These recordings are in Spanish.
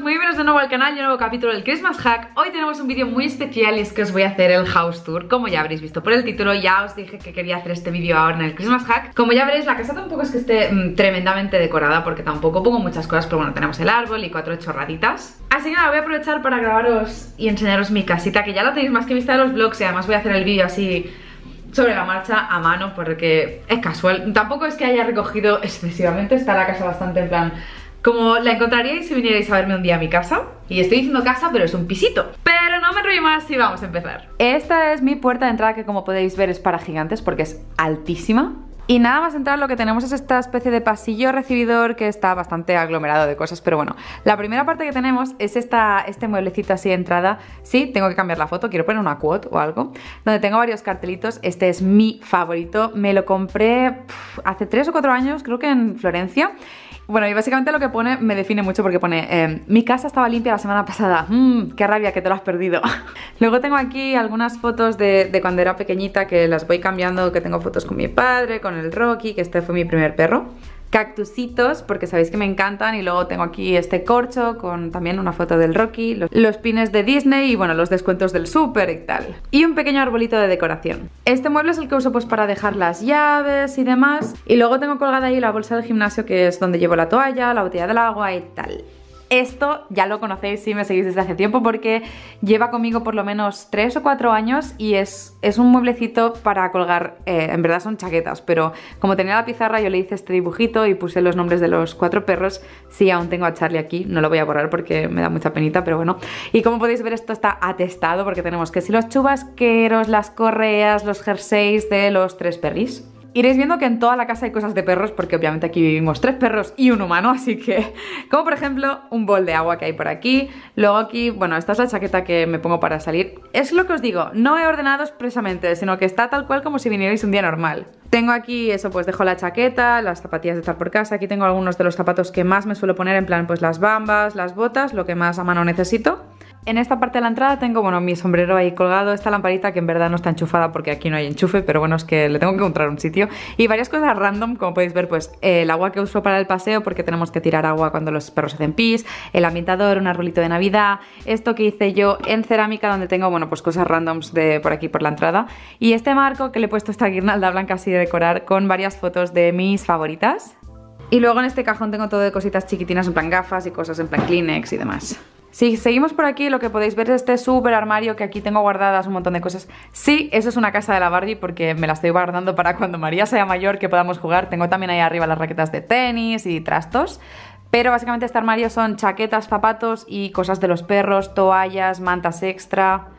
muy bienvenidos de nuevo al canal y un nuevo capítulo del Christmas Hack Hoy tenemos un vídeo muy especial y es que os voy a hacer el house tour Como ya habréis visto por el título, ya os dije que quería hacer este vídeo ahora en el Christmas Hack Como ya veréis, la casa tampoco es que esté mm, tremendamente decorada porque tampoco pongo muchas cosas Pero bueno, tenemos el árbol y cuatro chorraditas Así que nada, voy a aprovechar para grabaros y enseñaros mi casita Que ya la tenéis más que vista de los vlogs y además voy a hacer el vídeo así sobre la marcha a mano porque es casual Tampoco es que haya recogido excesivamente, está la casa bastante en plan como la encontraríais si vinierais a verme un día a mi casa. Y estoy diciendo casa, pero es un pisito. Pero no me enrollo más y vamos a empezar. Esta es mi puerta de entrada que como podéis ver es para gigantes porque es altísima. Y nada más entrar lo que tenemos es esta especie de pasillo recibidor que está bastante aglomerado de cosas, pero bueno, la primera parte que tenemos es esta, este mueblecito así de entrada, sí, tengo que cambiar la foto, quiero poner una quote o algo, donde tengo varios cartelitos, este es mi favorito, me lo compré hace 3 o 4 años, creo que en Florencia, bueno, y básicamente lo que pone me define mucho porque pone, eh, mi casa estaba limpia la semana pasada, mmm, qué rabia que te lo has perdido. Luego tengo aquí algunas fotos de, cuando era pequeñita que las voy cambiando, que tengo fotos con mi padre, con el Rocky, que este fue mi primer perro cactusitos porque sabéis que me encantan y luego tengo aquí este corcho con también una foto del Rocky, los, pines de Disney y bueno, los descuentos del super y tal. Y un pequeño arbolito de decoración. Este mueble es el que uso pues para dejar las llaves y demás y luego tengo colgada ahí la bolsa del gimnasio que es donde llevo la toalla, la botella del agua y tal. Esto ya lo conocéis si me seguís desde hace tiempo porque lleva conmigo por lo menos 3 o 4 años y es, un mueblecito para colgar, eh, en verdad son chaquetas, pero como tenía la pizarra yo le hice este dibujito y puse los nombres de los cuatro perros, sí aún tengo a Charlie aquí, no lo voy a borrar porque me da mucha penita, pero bueno. Y como podéis ver esto está atestado porque tenemos que si los chubasqueros, las correas, los jerseys de los tres perris. Iréis viendo que en toda la casa hay cosas de perros porque obviamente aquí vivimos tres perros y un humano, así que como por ejemplo un bol de agua que hay por aquí, luego aquí, bueno, esta es la chaqueta que me pongo para salir. Es lo que os digo, no he ordenado expresamente, sino que está tal cual como si vinierais un día normal. Tengo aquí eso, pues dejo la chaqueta, las zapatillas de estar por casa, aquí tengo algunos de los zapatos que más me suelo poner, en plan pues las bambas, las botas, lo que más a mano necesito. En esta parte de la entrada tengo, bueno, mi sombrero ahí colgado, esta lamparita que en verdad no está enchufada porque aquí no hay enchufe, pero bueno, es que le tengo que encontrar un sitio. Y varias cosas random, como podéis ver, pues eh, el agua que uso para el paseo porque tenemos que tirar agua cuando los perros hacen pis, el ambientador, un arbolito de navidad, esto que hice yo en cerámica donde tengo, bueno, pues cosas randoms de por aquí por la entrada. Y este marco que le he puesto esta guirnalda blanca así de decorar con varias fotos de mis favoritas. Y luego en este cajón tengo todo de cositas chiquitinas en plan gafas y cosas en plan Kleenex y demás. Si seguimos por aquí, lo que podéis ver es este súper armario que aquí tengo guardadas un montón de cosas. Sí, eso es una casa de la Barbie porque me la estoy guardando para cuando María sea mayor que podamos jugar. Tengo también ahí arriba las raquetas de tenis y trastos. Pero básicamente este armario son chaquetas, zapatos y cosas de los perros, toallas, mantas extra...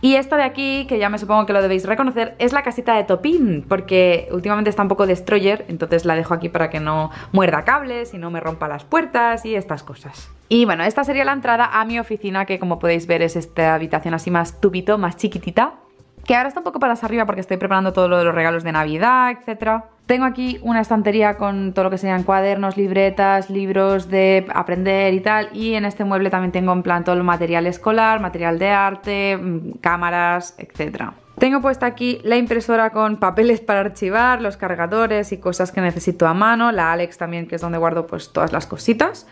Y esta de aquí, que ya me supongo que lo debéis reconocer, es la casita de Topin, porque últimamente está un poco destroyer, entonces la dejo aquí para que no muerda cables y no me rompa las puertas y estas cosas. Y bueno, esta sería la entrada a mi oficina, que como podéis ver es esta habitación así más tubito, más chiquitita que ahora está un poco para arriba porque estoy preparando todo lo de los regalos de Navidad, etc. Tengo aquí una estantería con todo lo que serían cuadernos, libretas, libros de aprender y tal. Y en este mueble también tengo en plan todo el material escolar, material de arte, mm, cámaras, etc. Tengo puesta aquí la impresora con papeles para archivar, los cargadores y cosas que necesito a mano, la Alex también que es donde guardo pues todas las cositas.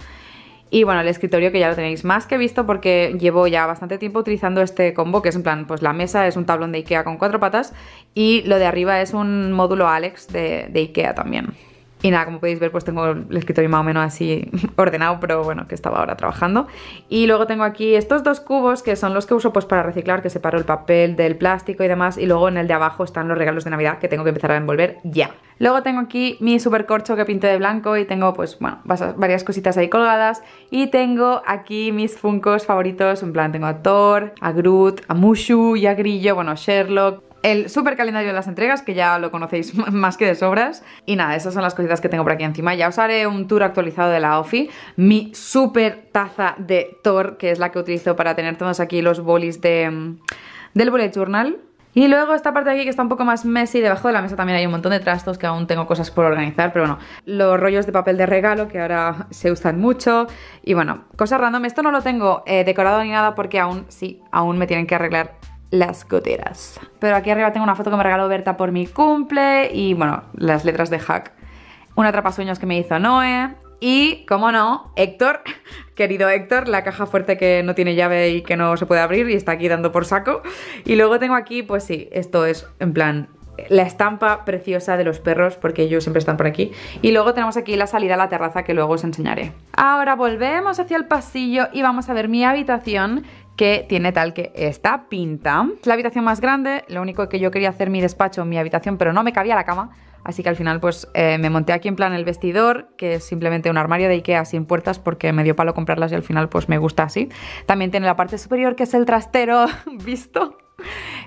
Y bueno, el escritorio que ya lo tenéis más que visto porque llevo ya bastante tiempo utilizando este combo, que es en plan, pues la mesa es un tablón de Ikea con cuatro patas y lo de arriba es un módulo Alex de, de Ikea también. Y nada, como podéis ver, pues tengo el escritorio más o menos así ordenado, pero bueno, que estaba ahora trabajando. Y luego tengo aquí estos dos cubos, que son los que uso pues para reciclar, que separo el papel del plástico y demás. Y luego en el de abajo están los regalos de Navidad, que tengo que empezar a envolver ya. Luego tengo aquí mi super corcho que pinté de blanco y tengo pues, bueno, varias cositas ahí colgadas. Y tengo aquí mis funcos favoritos, en plan tengo a Thor, a Groot, a Mushu y a Grillo, bueno, Sherlock el super calendario de las entregas, que ya lo conocéis más que de sobras. Y nada, esas son las cositas que tengo por aquí encima. Ya os haré un tour actualizado de la OFI, mi super taza de Thor, que es la que utilizo para tener todos aquí los bolis de, mm, del bullet journal. Y luego esta parte de aquí que está un poco más messy, debajo de la mesa también hay un montón de trastos que aún tengo cosas por organizar, pero bueno, los rollos de papel de regalo que ahora se usan mucho y bueno, cosas random. Esto no lo tengo eh, decorado ni nada porque aún, sí, aún me tienen que arreglar las goteras. Pero aquí arriba tengo una foto que me regaló Berta por mi cumple y bueno, las letras de Hack. Un atrapasueños que me hizo Noé. Y, como no, Héctor, querido Héctor, la caja fuerte que no tiene llave y que no se puede abrir y está aquí dando por saco. Y luego tengo aquí, pues sí, esto es en plan la estampa preciosa de los perros porque ellos siempre están por aquí y luego tenemos aquí la salida a la terraza que luego os enseñaré ahora volvemos hacia el pasillo y vamos a ver mi habitación que tiene tal que esta pinta. Es la habitación más grande, lo único que yo quería hacer mi despacho en mi habitación, pero no me cabía la cama, así que al final pues eh, me monté aquí en plan el vestidor, que es simplemente un armario de Ikea sin puertas porque me dio palo comprarlas y al final pues me gusta así. También tiene la parte superior que es el trastero visto.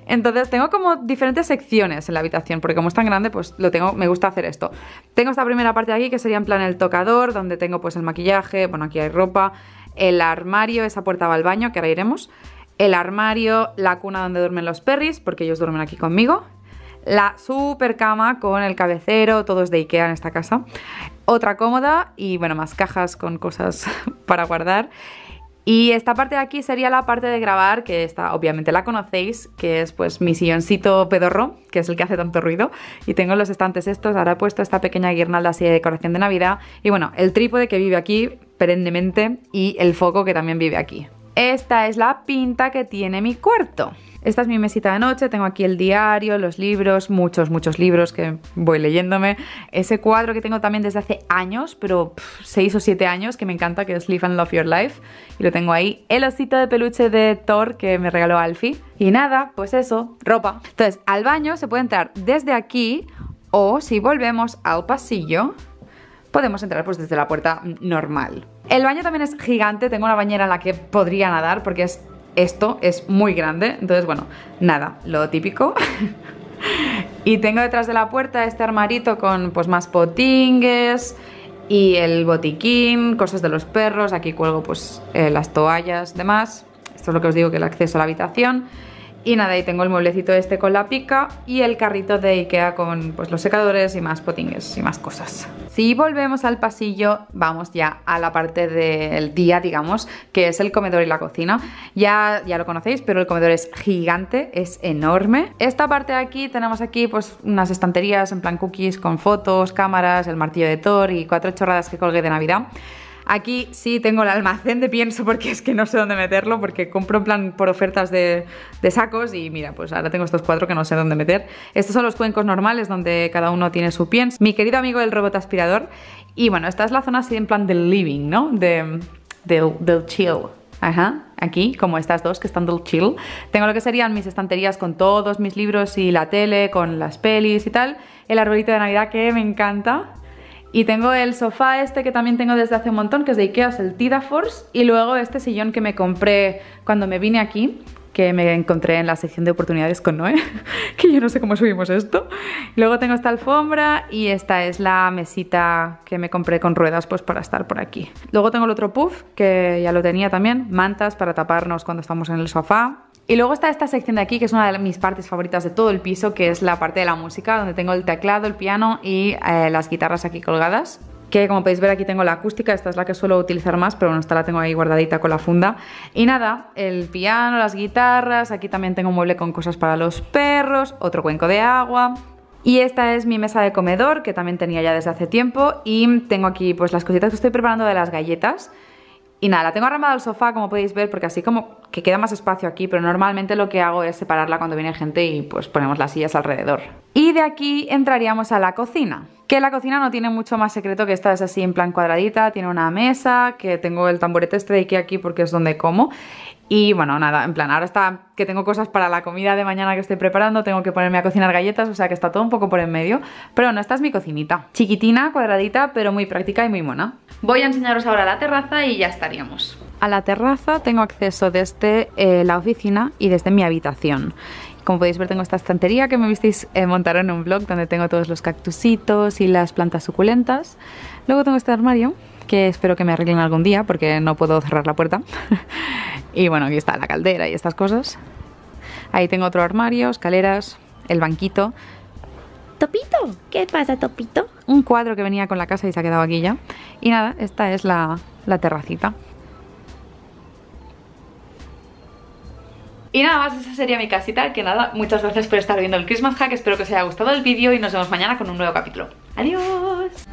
Entonces tengo como diferentes secciones en la habitación, porque como es tan grande, pues lo tengo, me gusta hacer esto. Tengo esta primera parte de aquí, que sería en plan el tocador, donde tengo pues el maquillaje, bueno, aquí hay ropa, el armario, esa puerta va al baño, que ahora iremos, el armario, la cuna donde duermen los perris, porque ellos duermen aquí conmigo, la super cama con el cabecero, todos de Ikea en esta casa, otra cómoda y bueno, más cajas con cosas para guardar. Y esta parte de aquí sería la parte de grabar, que esta obviamente la conocéis, que es pues mi silloncito pedorro, que es el que hace tanto ruido. Y tengo los estantes estos, ahora he puesto esta pequeña guirnalda así de decoración de Navidad. Y bueno, el trípode que vive aquí, perennemente y el foco que también vive aquí. Esta es la pinta que tiene mi cuarto. Esta es mi mesita de noche, tengo aquí el diario, los libros, muchos, muchos libros que voy leyéndome. Ese cuadro que tengo también desde hace años, pero seis o 7 años, que me encanta, que es Live and Love Your Life. Y lo tengo ahí. El osito de peluche de Thor que me regaló Alfie. Y nada, pues eso, ropa. Entonces, al baño se puede entrar desde aquí o si volvemos al pasillo, podemos entrar pues desde la puerta normal. El baño también es gigante, tengo una bañera en la que podría nadar porque esto es muy grande, entonces bueno, nada, lo típico. y tengo detrás de la puerta este armarito con pues más potingues y el botiquín, cosas de los perros, aquí cuelgo pues eh, las toallas, demás. Esto es lo que os digo que el acceso a la habitación. Y nada, ahí tengo el mueblecito este con la pica y el carrito de Ikea con pues, los secadores y más potingues y más cosas. Si volvemos al pasillo, vamos ya a la parte del día, digamos, que es el comedor y la cocina. Ya, ya lo conocéis, pero el comedor es gigante, es enorme. Esta parte de aquí, tenemos aquí pues unas estanterías en plan cookies con fotos, cámaras, el martillo de Thor y cuatro chorradas que colgué de Navidad. Aquí sí tengo el almacén de pienso porque es que no sé dónde meterlo, porque compro en plan por ofertas de, sacos y mira, pues ahora tengo estos cuatro que no sé dónde meter. Estos son los cuencos normales donde cada uno tiene su pienso. Mi querido amigo el robot aspirador. Y bueno, esta es la zona así en plan del living, ¿no? De, del, del chill. Ajá, aquí, como estas dos que están del chill. Tengo lo que serían mis estanterías con todos mis libros y la tele, con las pelis y tal. El arbolito de Navidad que me encanta. Y tengo el sofá este que también tengo desde hace un montón, que es de Ikea, es el Tidaforce. Y luego este sillón que me compré cuando me vine aquí, que me encontré en la sección de oportunidades con Noé, que yo no sé cómo subimos esto. Luego tengo esta alfombra y esta es la mesita que me compré con ruedas pues para estar por aquí. Luego tengo el otro puff, que ya lo tenía también, mantas para taparnos cuando estamos en el sofá. Y luego está esta sección de aquí, que es una de mis partes favoritas de todo el piso, que es la parte de la música, donde tengo el teclado, el piano y eh, las guitarras aquí colgadas que como podéis ver aquí tengo la acústica, esta es la que suelo utilizar más, pero bueno, esta la tengo ahí guardadita con la funda. Y nada, el piano, las guitarras, aquí también tengo un mueble con cosas para los perros, otro cuenco de agua... Y esta es mi mesa de comedor, que también tenía ya desde hace tiempo, y tengo aquí pues las cositas que estoy preparando de las galletas, y nada, la tengo arramado al sofá como podéis ver porque así como que queda más espacio aquí, pero normalmente lo que hago es separarla cuando viene gente y pues ponemos las sillas alrededor. Y de aquí entraríamos a la cocina, que la cocina no tiene mucho más secreto que esta es así en plan cuadradita, tiene una mesa, que tengo el tamborete este de aquí porque es donde como y bueno, nada, en plan, ahora está que tengo cosas para la comida de mañana que estoy preparando, tengo que ponerme a cocinar galletas, o sea que está todo un poco por en medio. Pero no, esta es mi cocinita. Chiquitina, cuadradita, pero muy práctica y muy mona. Voy a enseñaros ahora la terraza y ya estaríamos. A la terraza tengo acceso desde eh, la oficina y desde mi habitación. Como podéis ver tengo esta estantería que me visteis eh, montar en un blog donde tengo todos los cactusitos y las plantas suculentas. Luego tengo este armario que espero que me arreglen algún día porque no puedo cerrar la puerta. y bueno, aquí está la caldera y estas cosas. Ahí tengo otro armario, escaleras, el banquito. Topito, ¿qué pasa Topito? Un cuadro que venía con la casa y se ha quedado aquí ya. Y nada, esta es la, terracita. Y nada más, esa sería mi casita, que nada, muchas gracias por estar viendo el Christmas Hack, espero que os haya gustado el vídeo y nos vemos mañana con un nuevo capítulo. ¡Adiós!